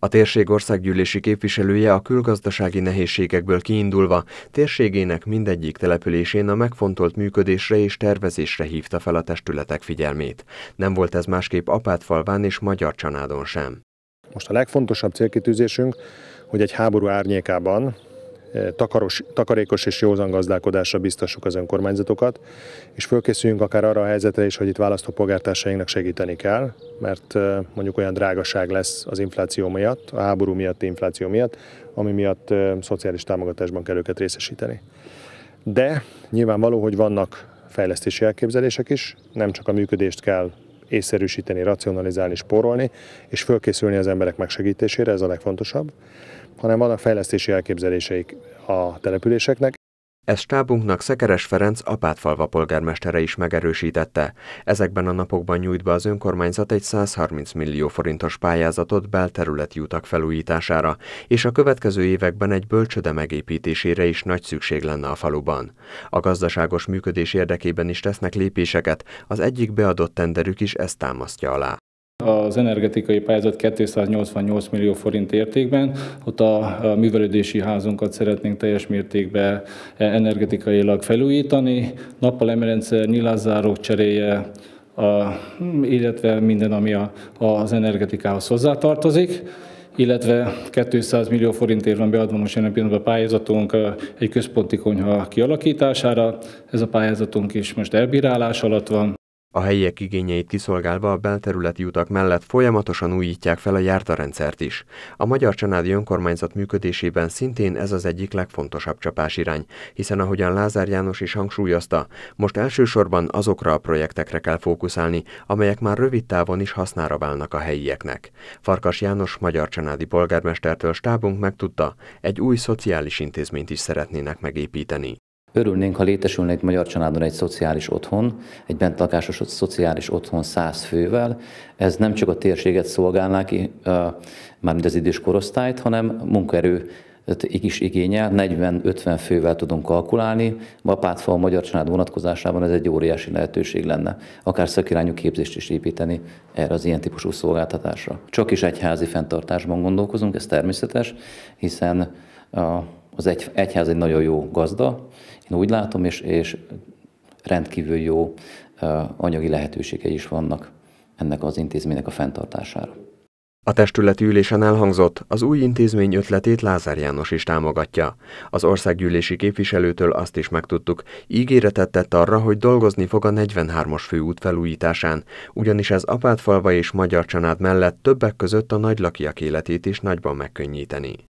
A térség országgyűlési képviselője a külgazdasági nehézségekből kiindulva térségének mindegyik településén a megfontolt működésre és tervezésre hívta fel a testületek figyelmét. Nem volt ez másképp Apátfalván és Magyar Csanádon sem. Most a legfontosabb célkitűzésünk, hogy egy háború árnyékában Eh, takaros, takarékos és józan gazdálkodásra biztassuk az önkormányzatokat, és fölkészüljünk akár arra a helyzetre is, hogy itt választópolgártársainknak segíteni kell, mert eh, mondjuk olyan drágaság lesz az infláció miatt, a háború miatti infláció miatt, ami miatt eh, szociális támogatásban kell őket részesíteni. De nyilvánvaló, hogy vannak fejlesztési elképzelések is, nem csak a működést kell észszerűsíteni, racionalizálni, spórolni, és fölkészülni az emberek megsegítésére, ez a legfontosabb hanem vannak fejlesztési elképzeléseik a településeknek, ezt stábunknak Szekeres Ferenc Apátfalva polgármestere is megerősítette. Ezekben a napokban nyújt be az önkormányzat egy 130 millió forintos pályázatot belterületi utak felújítására, és a következő években egy bölcsöde megépítésére is nagy szükség lenne a faluban. A gazdaságos működés érdekében is tesznek lépéseket, az egyik beadott tenderük is ezt támasztja alá. Az energetikai pályázat 288 millió forint értékben, ott a művelődési házunkat szeretnénk teljes mértékben e, energetikailag felújítani, emelrendszer, nyilázzárók cseréje, a, hm, illetve minden, ami a, az energetikához hozzátartozik illetve 200 millió forintért van beadva most jelen pillanatban a pályázatunk egy központi konyha kialakítására. Ez a pályázatunk is most elbírálás alatt van. A helyiek igényeit kiszolgálva a belterületi utak mellett folyamatosan újítják fel a járdarendszert is. A Magyar Csanádi Önkormányzat működésében szintén ez az egyik legfontosabb csapásirány, hiszen ahogyan Lázár János is hangsúlyozta, most elsősorban azokra a projektekre kell fókuszálni, amelyek már rövid távon is hasznára válnak a helyieknek. Farkas János Magyar Csanádi polgármestertől stábunk megtudta, egy új szociális intézményt is szeretnének megépíteni. Örülnénk, ha létesülne egy magyar családon egy szociális otthon, egy bentlakásos szociális otthon száz fővel. Ez nem csak a térséget szolgálná ki, mármint az idős korosztályt, hanem munkaerő hát, is igényel, 40-50 fővel tudunk kalkulálni. Ma a Pátfa a magyar család vonatkozásában ez egy óriási lehetőség lenne. Akár szakirányú képzést is építeni erre az ilyen típusú szolgáltatásra. Csak is egyházi fenntartásban gondolkozunk, ez természetes, hiszen az egy, egyház egy nagyon jó gazda, én úgy látom, és, és rendkívül jó anyagi lehetőségei is vannak ennek az intézménynek a fenntartására. A testületi ülésen elhangzott, az új intézmény ötletét Lázár János is támogatja. Az országgyűlési képviselőtől azt is megtudtuk, ígéretet tett arra, hogy dolgozni fog a 43-as főút felújításán, ugyanis ez Apátfalva és Magyar Csanád mellett többek között a nagylakiak életét is nagyban megkönnyíteni.